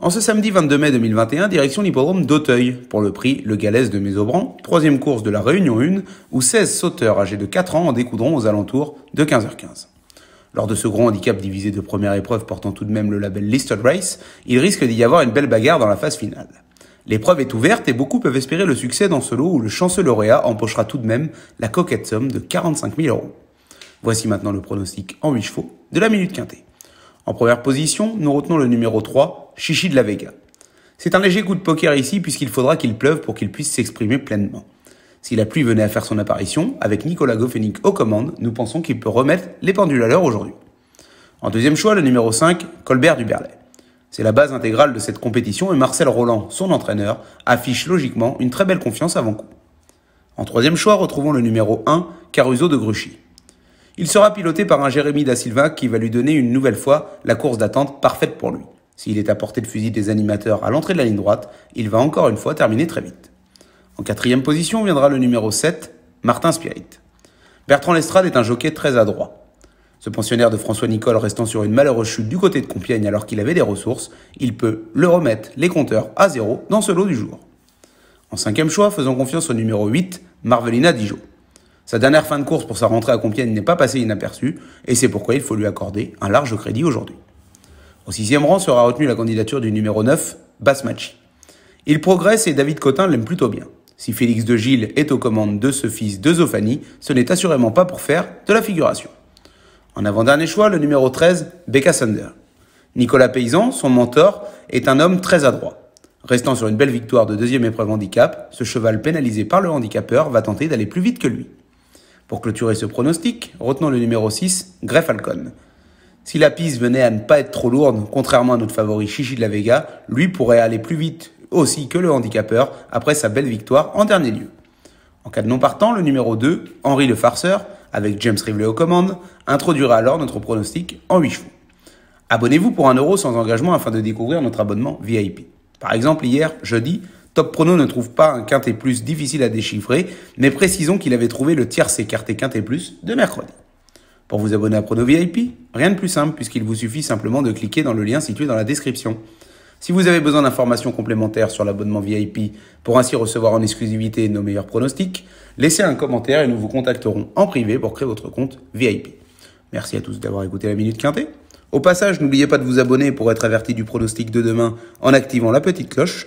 En ce samedi 22 mai 2021, direction l'hippodrome d'Auteuil pour le prix Le Galès de Mésobran, troisième course de la Réunion 1, où 16 sauteurs âgés de 4 ans en découdront aux alentours de 15h15. Lors de ce gros handicap divisé de première épreuve portant tout de même le label Listed Race, il risque d'y avoir une belle bagarre dans la phase finale. L'épreuve est ouverte et beaucoup peuvent espérer le succès dans ce lot où le chanceux lauréat empochera tout de même la coquette somme de 45 000 euros. Voici maintenant le pronostic en 8 chevaux de la Minute Quintée. En première position, nous retenons le numéro 3, Chichi de la Vega. C'est un léger coup de poker ici puisqu'il faudra qu'il pleuve pour qu'il puisse s'exprimer pleinement. Si la pluie venait à faire son apparition, avec Nicolas Goffenick aux commandes, nous pensons qu'il peut remettre les pendules à l'heure aujourd'hui. En deuxième choix, le numéro 5, Colbert Duberlet. C'est la base intégrale de cette compétition et Marcel Roland, son entraîneur, affiche logiquement une très belle confiance avant coup. En troisième choix, retrouvons le numéro 1, Caruso de Gruchy. Il sera piloté par un Jérémy Da Silva qui va lui donner une nouvelle fois la course d'attente parfaite pour lui. S'il est à portée de fusil des animateurs à l'entrée de la ligne droite, il va encore une fois terminer très vite. En quatrième position viendra le numéro 7, Martin Spirit. Bertrand Lestrade est un jockey très adroit. Ce pensionnaire de François Nicole restant sur une malheureuse chute du côté de Compiègne alors qu'il avait des ressources, il peut le remettre les compteurs à zéro dans ce lot du jour. En cinquième choix, faisons confiance au numéro 8, Marvelina Dijot. Sa dernière fin de course pour sa rentrée à Compiègne n'est pas passée inaperçue, et c'est pourquoi il faut lui accorder un large crédit aujourd'hui. Au sixième rang sera retenue la candidature du numéro 9, Basmachi. Il progresse et David Cotin l'aime plutôt bien. Si Félix de Gilles est aux commandes de ce fils de Zofanie, ce n'est assurément pas pour faire de la figuration. En avant-dernier choix, le numéro 13, Becca Sander. Nicolas Paysan, son mentor, est un homme très adroit. Restant sur une belle victoire de deuxième épreuve handicap, ce cheval pénalisé par le handicapeur va tenter d'aller plus vite que lui. Pour clôturer ce pronostic, retenons le numéro 6, Grey Falcon. Si la piste venait à ne pas être trop lourde, contrairement à notre favori Chichi de la Vega, lui pourrait aller plus vite aussi que le handicapeur après sa belle victoire en dernier lieu. En cas de non partant, le numéro 2, Henri le Farceur, avec James Rivley aux commandes, introduira alors notre pronostic en 8 chevaux. Abonnez-vous pour 1€ sans engagement afin de découvrir notre abonnement VIP. Par exemple, hier, jeudi, Top Prono ne trouve pas un quintet plus difficile à déchiffrer, mais précisons qu'il avait trouvé le tiers écarté quintet plus de mercredi. Pour vous abonner à Prono VIP, rien de plus simple puisqu'il vous suffit simplement de cliquer dans le lien situé dans la description. Si vous avez besoin d'informations complémentaires sur l'abonnement VIP pour ainsi recevoir en exclusivité nos meilleurs pronostics, laissez un commentaire et nous vous contacterons en privé pour créer votre compte VIP. Merci à tous d'avoir écouté la Minute Quintet. Au passage, n'oubliez pas de vous abonner pour être averti du pronostic de demain en activant la petite cloche